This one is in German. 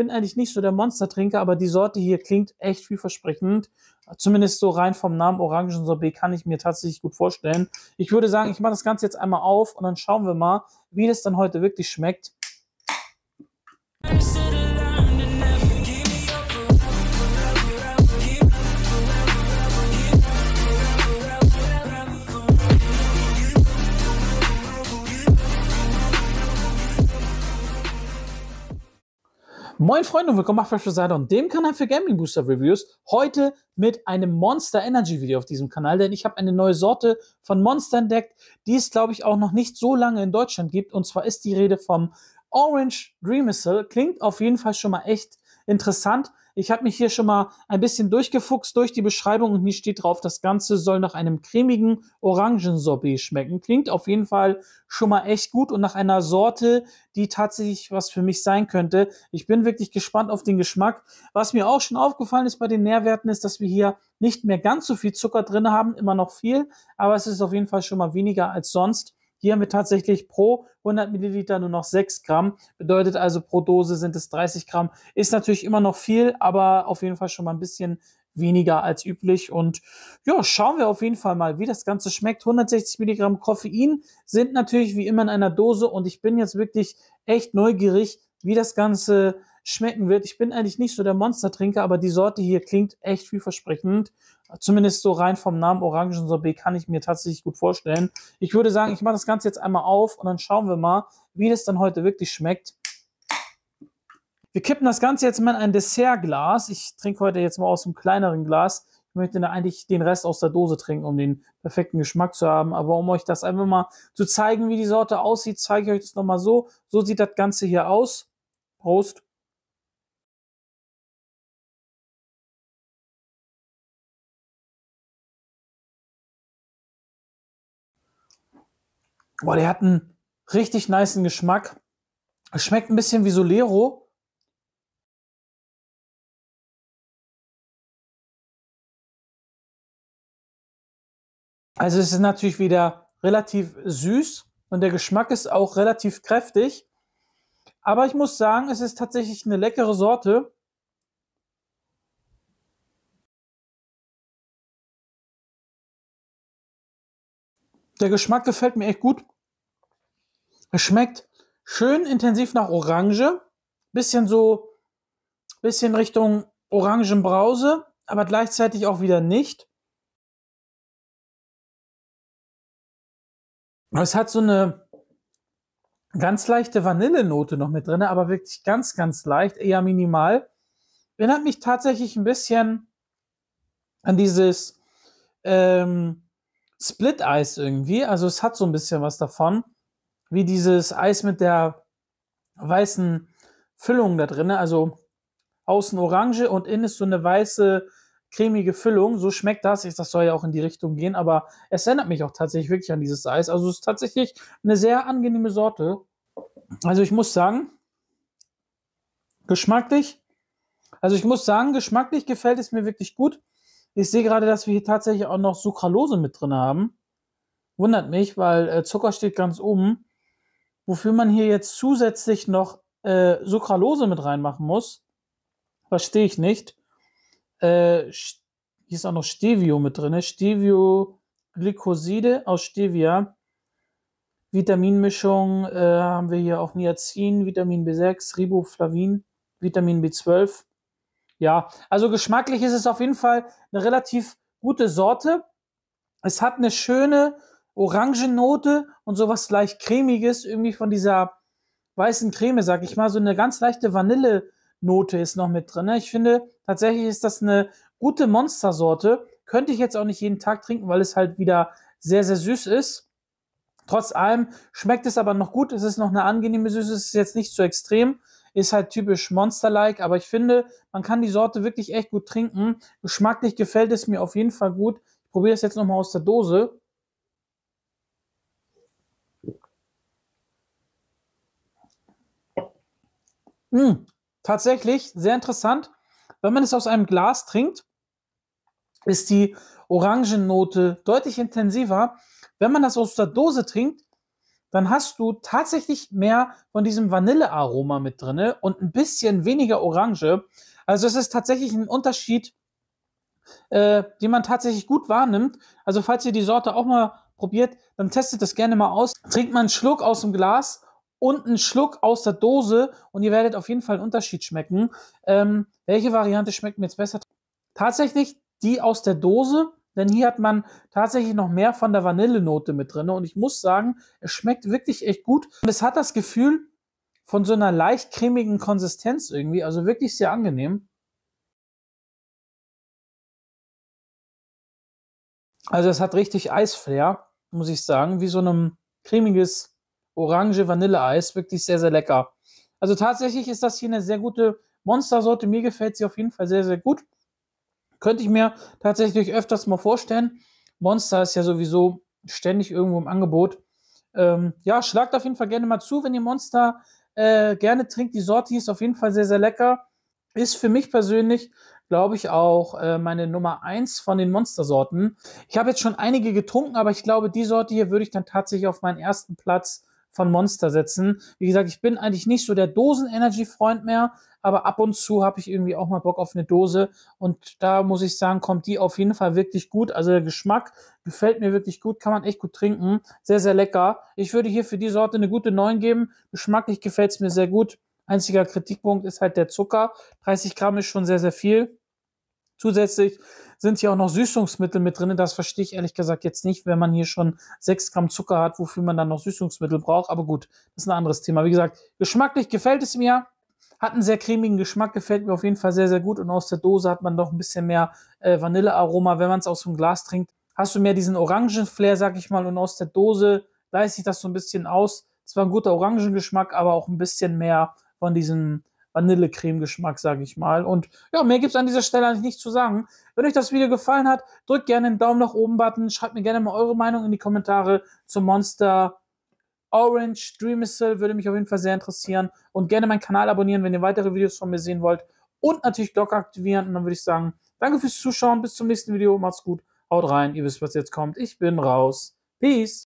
bin eigentlich nicht so der Monstertrinker, aber die Sorte hier klingt echt vielversprechend. Zumindest so rein vom Namen Orangensorbet kann ich mir tatsächlich gut vorstellen. Ich würde sagen, ich mache das Ganze jetzt einmal auf und dann schauen wir mal, wie das dann heute wirklich schmeckt. Moin Freunde und willkommen auf Fresh Seite und dem Kanal für Gambling Booster Reviews. Heute mit einem Monster Energy Video auf diesem Kanal, denn ich habe eine neue Sorte von Monster entdeckt, die es glaube ich auch noch nicht so lange in Deutschland gibt. Und zwar ist die Rede vom Orange Dream Missile. Klingt auf jeden Fall schon mal echt interessant. Ich habe mich hier schon mal ein bisschen durchgefuchst durch die Beschreibung und mir steht drauf, das Ganze soll nach einem cremigen Orangensorbet schmecken. Klingt auf jeden Fall schon mal echt gut und nach einer Sorte, die tatsächlich was für mich sein könnte. Ich bin wirklich gespannt auf den Geschmack. Was mir auch schon aufgefallen ist bei den Nährwerten ist, dass wir hier nicht mehr ganz so viel Zucker drin haben, immer noch viel, aber es ist auf jeden Fall schon mal weniger als sonst. Hier haben wir tatsächlich pro 100 Milliliter nur noch 6 Gramm. Bedeutet also pro Dose sind es 30 Gramm. Ist natürlich immer noch viel, aber auf jeden Fall schon mal ein bisschen weniger als üblich. Und ja, schauen wir auf jeden Fall mal, wie das Ganze schmeckt. 160 Milligramm Koffein sind natürlich wie immer in einer Dose und ich bin jetzt wirklich echt neugierig, wie das Ganze schmecken wird. Ich bin eigentlich nicht so der Monstertrinker, aber die Sorte hier klingt echt vielversprechend. Zumindest so rein vom Namen Orangensorbet kann ich mir tatsächlich gut vorstellen. Ich würde sagen, ich mache das Ganze jetzt einmal auf und dann schauen wir mal, wie das dann heute wirklich schmeckt. Wir kippen das Ganze jetzt mal in ein Dessertglas. Ich trinke heute jetzt mal aus einem kleineren Glas. Ich möchte da eigentlich den Rest aus der Dose trinken, um den perfekten Geschmack zu haben. Aber um euch das einfach mal zu zeigen, wie die Sorte aussieht, zeige ich euch das nochmal so. So sieht das Ganze hier aus. Prost. Boah, der hat einen richtig nice Geschmack. Schmeckt ein bisschen wie Solero. Also es ist natürlich wieder relativ süß und der Geschmack ist auch relativ kräftig. Aber ich muss sagen, es ist tatsächlich eine leckere Sorte. Der Geschmack gefällt mir echt gut. Es schmeckt schön intensiv nach Orange. Bisschen so, bisschen Richtung Orangenbrause, aber gleichzeitig auch wieder nicht. Es hat so eine ganz leichte Vanillenote noch mit drin, aber wirklich ganz, ganz leicht, eher minimal. Erinnert mich tatsächlich ein bisschen an dieses ähm, Split-Eis irgendwie. Also es hat so ein bisschen was davon, wie dieses Eis mit der weißen Füllung da drin. Also außen orange und innen ist so eine weiße, cremige Füllung. So schmeckt das. Ich, das soll ja auch in die Richtung gehen, aber es erinnert mich auch tatsächlich wirklich an dieses Eis. Also es ist tatsächlich eine sehr angenehme Sorte. Also ich muss sagen, geschmacklich, also ich muss sagen, geschmacklich gefällt es mir wirklich gut. Ich sehe gerade, dass wir hier tatsächlich auch noch Sucralose mit drin haben. Wundert mich, weil äh, Zucker steht ganz oben. Wofür man hier jetzt zusätzlich noch äh, Sucralose mit reinmachen muss, verstehe ich nicht. Äh, hier ist auch noch Stevio mit drin. Ne? Stevio Glycoside aus Stevia. Vitaminmischung äh, haben wir hier auch Niacin, Vitamin B6, Riboflavin, Vitamin B12. Ja, also geschmacklich ist es auf jeden Fall eine relativ gute Sorte. Es hat eine schöne Orangennote und sowas leicht cremiges, irgendwie von dieser weißen Creme, sag ich mal, so eine ganz leichte Vanillenote ist noch mit drin. Ne? Ich finde, tatsächlich ist das eine gute Monstersorte. Könnte ich jetzt auch nicht jeden Tag trinken, weil es halt wieder sehr, sehr süß ist. Trotz allem schmeckt es aber noch gut. Es ist noch eine angenehme Süße. Es ist jetzt nicht zu so extrem. Ist halt typisch Monster-like, aber ich finde, man kann die Sorte wirklich echt gut trinken. Geschmacklich gefällt es mir auf jeden Fall gut. Ich probiere es jetzt nochmal aus der Dose. Mmh, tatsächlich, sehr interessant. Wenn man es aus einem Glas trinkt, ist die Orangennote deutlich intensiver. Wenn man das aus der Dose trinkt, dann hast du tatsächlich mehr von diesem Vanillearoma mit drinne und ein bisschen weniger Orange. Also es ist tatsächlich ein Unterschied, äh, den man tatsächlich gut wahrnimmt. Also falls ihr die Sorte auch mal probiert, dann testet das gerne mal aus. Trinkt mal einen Schluck aus dem Glas und einen Schluck aus der Dose und ihr werdet auf jeden Fall einen Unterschied schmecken. Ähm, welche Variante schmeckt mir jetzt besser? Tatsächlich die aus der Dose denn hier hat man tatsächlich noch mehr von der Vanillenote mit drin. Und ich muss sagen, es schmeckt wirklich echt gut. Und es hat das Gefühl von so einer leicht cremigen Konsistenz irgendwie. Also wirklich sehr angenehm. Also es hat richtig Eisflair, muss ich sagen. Wie so einem cremiges Orange-Vanille-Eis. Wirklich sehr, sehr lecker. Also tatsächlich ist das hier eine sehr gute Monstersorte. Mir gefällt sie auf jeden Fall sehr, sehr gut. Könnte ich mir tatsächlich öfters mal vorstellen. Monster ist ja sowieso ständig irgendwo im Angebot. Ähm, ja, schlagt auf jeden Fall gerne mal zu, wenn ihr Monster äh, gerne trinkt. Die Sorte ist auf jeden Fall sehr, sehr lecker. Ist für mich persönlich, glaube ich, auch äh, meine Nummer 1 von den Monstersorten. Ich habe jetzt schon einige getrunken, aber ich glaube, die Sorte hier würde ich dann tatsächlich auf meinen ersten Platz von Monster setzen. Wie gesagt, ich bin eigentlich nicht so der Dosen-Energy-Freund mehr, aber ab und zu habe ich irgendwie auch mal Bock auf eine Dose. Und da muss ich sagen, kommt die auf jeden Fall wirklich gut. Also der Geschmack gefällt mir wirklich gut, kann man echt gut trinken. Sehr, sehr lecker. Ich würde hier für die Sorte eine gute 9 geben. Geschmacklich gefällt es mir sehr gut. Einziger Kritikpunkt ist halt der Zucker. 30 Gramm ist schon sehr, sehr viel. Zusätzlich sind hier auch noch Süßungsmittel mit drin. Das verstehe ich ehrlich gesagt jetzt nicht, wenn man hier schon 6 Gramm Zucker hat, wofür man dann noch Süßungsmittel braucht. Aber gut, das ist ein anderes Thema. Wie gesagt, geschmacklich gefällt es mir. Hat einen sehr cremigen Geschmack, gefällt mir auf jeden Fall sehr, sehr gut. Und aus der Dose hat man doch ein bisschen mehr äh, Vanillearoma, wenn man es aus dem Glas trinkt. Hast du mehr diesen Orangenflair, sag ich mal. Und aus der Dose leistet sich das so ein bisschen aus. Zwar ein guter Orangengeschmack, aber auch ein bisschen mehr von diesem Vanillecreme-Geschmack, sage ich mal. Und ja, mehr gibt es an dieser Stelle eigentlich nicht zu sagen. Wenn euch das Video gefallen hat, drückt gerne den Daumen nach oben Button, schreibt mir gerne mal eure Meinung in die Kommentare zum Monster Orange Dream Missile, würde mich auf jeden Fall sehr interessieren. Und gerne meinen Kanal abonnieren, wenn ihr weitere Videos von mir sehen wollt. Und natürlich Glocke aktivieren. Und dann würde ich sagen, danke fürs Zuschauen, bis zum nächsten Video, macht's gut, haut rein, ihr wisst, was jetzt kommt. Ich bin raus. Peace.